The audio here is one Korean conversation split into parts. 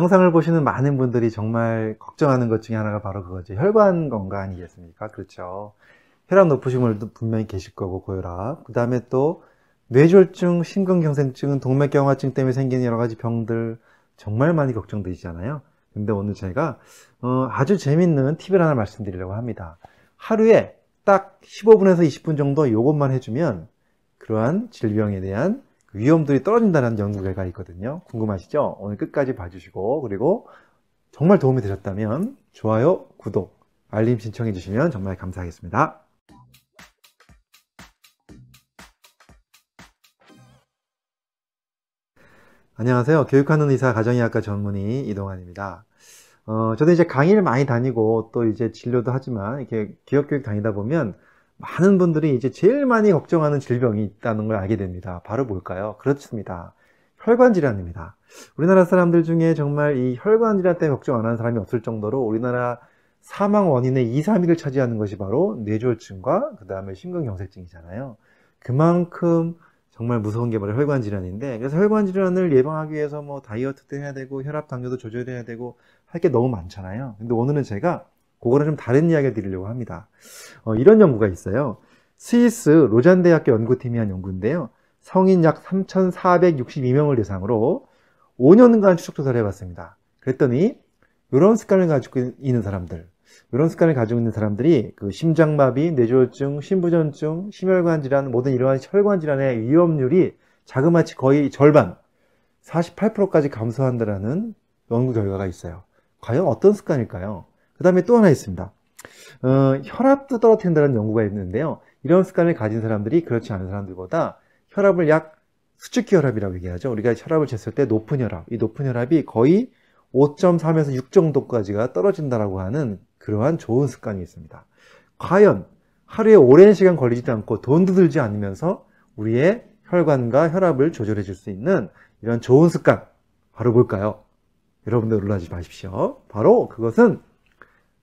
영상을 보시는 많은 분들이 정말 걱정하는 것 중에 하나가 바로 그거죠. 혈관 건강 아니겠습니까? 그렇죠. 혈압 높으신 분들도 분명히 계실 거고 고혈압. 그 다음에 또 뇌졸중, 심근경색증은 동맥경화증 때문에 생기는 여러 가지 병들 정말 많이 걱정되시잖아요. 근데 오늘 제가 어, 아주 재밌는 팁을 하나 말씀드리려고 합니다. 하루에 딱 15분에서 20분 정도 이것만 해주면 그러한 질병에 대한 그 위험들이 떨어진다는 연구 결과가 있거든요. 궁금하시죠? 오늘 끝까지 봐주시고 그리고 정말 도움이 되셨다면 좋아요, 구독, 알림 신청해 주시면 정말 감사하겠습니다. 안녕하세요. 교육하는 의사 가정의학과 전문의 이동환입니다. 어, 저도 이제 강의를 많이 다니고 또 이제 진료도 하지만 이렇게 기업교육 다니다 보면 많은 분들이 이제 제일 많이 걱정하는 질병이 있다는 걸 알게 됩니다. 바로 뭘까요? 그렇습니다. 혈관 질환입니다. 우리나라 사람들 중에 정말 이 혈관 질환 때문에 걱정 안 하는 사람이 없을 정도로 우리나라 사망 원인의 2, 3위를 차지하는 것이 바로 뇌졸중과 그 다음에 심근경색증이잖아요. 그만큼 정말 무서운 게 바로 혈관 질환인데 그래서 혈관 질환을 예방하기 위해서 뭐 다이어트도 해야 되고 혈압 당뇨도 조절해야 되고 할 게 너무 많잖아요. 근데 오늘은 제가 그거는 좀 다른 이야기를 드리려고 합니다. 어, 이런 연구가 있어요. 스위스 로잔 대학교 연구팀이 한 연구인데요. 성인 약 3,462명을 대상으로 5년간 추적 조사를 해봤습니다. 그랬더니 이런 습관을 가지고 있는 사람들, 이런 습관을 가지고 있는 사람들이 그 심장마비, 뇌졸중, 심부전증, 심혈관 질환, 모든 이러한 혈관 질환의 위험률이 자그마치 거의 절반, 48%까지 감소한다라는 연구 결과가 있어요. 과연 어떤 습관일까요? 그 다음에 또 하나 있습니다. 어, 혈압도 떨어뜨린다는 연구가 있는데요. 이런 습관을 가진 사람들이 그렇지 않은 사람들보다 혈압을 약 수축기 혈압이라고 얘기하죠. 우리가 혈압을 쟀을 때 높은 혈압, 이 높은 혈압이 거의 5.3에서 6 정도까지가 떨어진다라고 하는 그러한 좋은 습관이 있습니다. 과연 하루에 오랜 시간 걸리지도 않고 돈도 들지 않으면서 우리의 혈관과 혈압을 조절해 줄 수 있는 이런 좋은 습관 바로 볼까요? 여러분들 놀라지 마십시오. 바로 그것은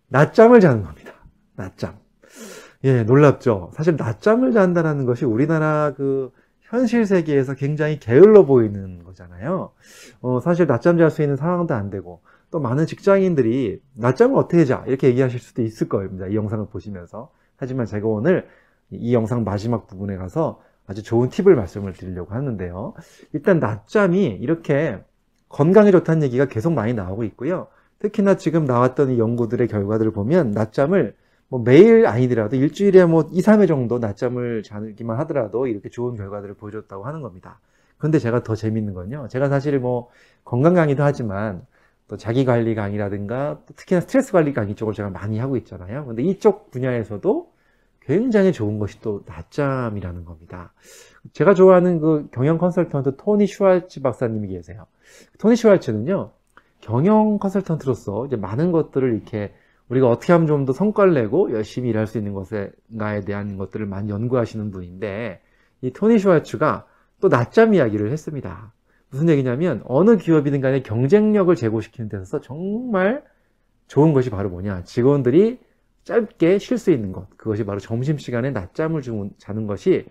낮잠을 자는 겁니다. 낮잠. 예, 놀랍죠. 사실 낮잠을 잔다라는 것이 우리나라 그 현실 세계에서 굉장히 게을러 보이는 거잖아요. 어, 사실 낮잠 잘 수 있는 상황도 안 되고 또 많은 직장인들이 낮잠을 어떻게 자 이렇게 얘기하실 수도 있을 겁니다. 이 영상을 보시면서. 하지만 제가 오늘 이 영상 마지막 부분에 가서 아주 좋은 팁을 말씀을 드리려고 하는데요. 일단 낮잠이 이렇게 건강에 좋다는 얘기가 계속 많이 나오고 있고요. 특히나 지금 나왔던 이 연구들의 결과들을 보면 낮잠을 뭐 매일 아니더라도 일주일에 뭐 2, 3회 정도 낮잠을 자기만 하더라도 이렇게 좋은 결과들을 보여줬다고 하는 겁니다. 근데 제가 더 재밌는 건요. 제가 사실 뭐 건강 강의도 하지만 또 자기 관리 강의라든가 특히나 스트레스 관리 강의 쪽을 제가 많이 하고 있잖아요. 근데 이쪽 분야에서도 굉장히 좋은 것이 또 낮잠이라는 겁니다. 제가 좋아하는 그 경영 컨설턴트 토니 슈왈츠 박사님이 계세요. 토니 슈왈츠는요, 경영 컨설턴트로서 이제 많은 것들을 이렇게 우리가 어떻게 하면 좀 더 성과를 내고 열심히 일할 수 있는 것에가에 대한 것들을 많이 연구하시는 분인데 이 토니 슈와츠가 또 낮잠 이야기를 했습니다. 무슨 얘기냐면 어느 기업이든 간에 경쟁력을 제고시키는 데 있어서 정말 좋은 것이 바로 뭐냐 직원들이 짧게 쉴 수 있는 것 그것이 바로 점심시간에 낮잠을 자는 것이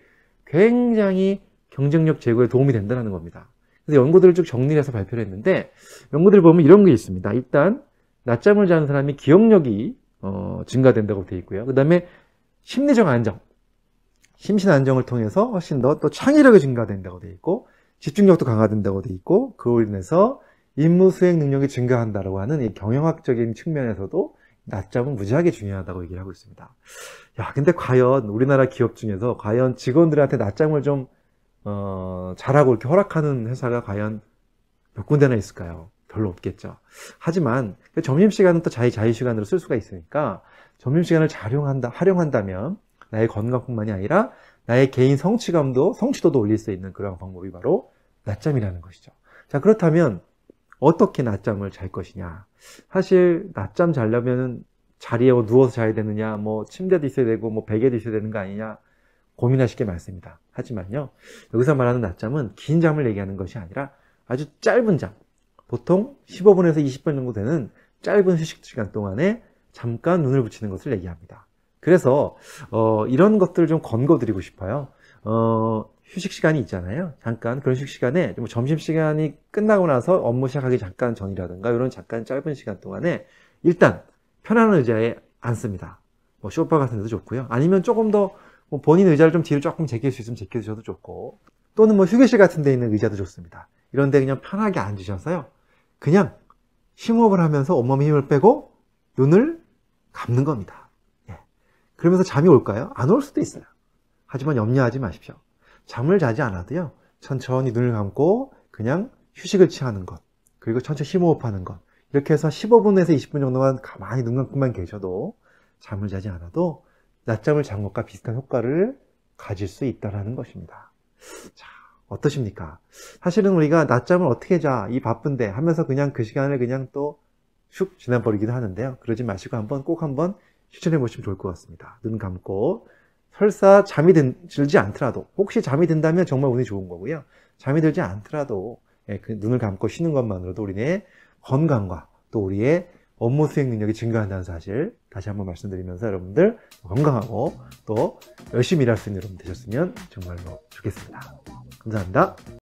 굉장히 경쟁력 제고에 도움이 된다는 겁니다. 그래서 연구들을 쭉 정리해서 발표를 했는데 연구들 보면 이런 게 있습니다. 일단 낮잠을 자는 사람이 기억력이 어, 증가된다고 되어 있고요. 그 다음에 심리적 안정, 심신 안정을 통해서 훨씬 더 또 창의력이 증가된다고 되어 있고 집중력도 강화된다고 되어 있고 그로 인해서 임무 수행 능력이 증가한다라고 하는 이 경영학적인 측면에서도 낮잠은 무지하게 중요하다고 얘기를 하고 있습니다. 야, 근데 과연 우리나라 기업 중에서 과연 직원들한테 낮잠을 좀 어, 잘하고 이렇게 허락하는 회사가 과연 몇 군데나 있을까요? 별로 없겠죠. 하지만 그 점심시간은 또 자기 자유시간으로 쓸 수가 있으니까 점심시간을 잘 활용한다, 활용한다면 나의 건강뿐만이 아니라 나의 개인 성취감도 성취도도 올릴 수 있는 그런 방법이 바로 낮잠이라는 것이죠. 자 그렇다면 어떻게 낮잠을 잘 것이냐 사실 낮잠 자려면 자리에 뭐 누워서 자야 되느냐 뭐 침대도 있어야 되고 뭐 베개도 있어야 되는 거 아니냐 고민하실 게 많습니다. 하지만요. 여기서 말하는 낮잠은 긴 잠을 얘기하는 것이 아니라 아주 짧은 잠. 보통 15분에서 20분 정도 되는 짧은 휴식 시간 동안에 잠깐 눈을 붙이는 것을 얘기합니다. 그래서 어, 이런 것들을 좀 권고드리고 싶어요. 어, 휴식 시간이 있잖아요. 잠깐 그런 휴식 시간에 점심 시간이 끝나고 나서 업무 시작하기 잠깐 전이라든가 이런 잠깐 짧은 시간 동안에 일단 편안한 의자에 앉습니다. 뭐 쇼파 같은 데도 좋고요. 아니면 조금 더뭐 본인 의자를 좀 뒤로 조금 제낄 수 있으면 제껴주셔도 좋고 또는 뭐 휴게실 같은 데 있는 의자도 좋습니다 이런 데 그냥 편하게 앉으셔서요 그냥 심호흡을 하면서 온몸에 힘을 빼고 눈을 감는 겁니다 예. 그러면서 잠이 올까요? 안 올 수도 있어요 하지만 염려하지 마십시오 잠을 자지 않아도요 천천히 눈을 감고 그냥 휴식을 취하는 것 그리고 천천히 심호흡하는 것 이렇게 해서 15분에서 20분 정도만 가만히 눈 감고만 계셔도 잠을 자지 않아도 낮잠을 잔 것과 비슷한 효과를 가질 수 있다는 것입니다. 자, 어떠십니까? 사실은 우리가 낮잠을 어떻게 자, 이 바쁜데 하면서 그냥 그 시간을 그냥 또 슉 지나버리기도 하는데요. 그러지 마시고 한번 꼭 한번 실천해 보시면 좋을 것 같습니다. 눈 감고 설사 잠이 든, 들지 않더라도 혹시 잠이 든다면 정말 운이 좋은 거고요. 잠이 들지 않더라도 예, 그 눈을 감고 쉬는 것만으로도 우리의 건강과 또 우리의 업무 수행 능력이 증가한다는 사실 다시 한번 말씀드리면서 여러분들 건강하고 또 열심히 일할 수 있는 여러분 되셨으면 정말로 좋겠습니다. 감사합니다.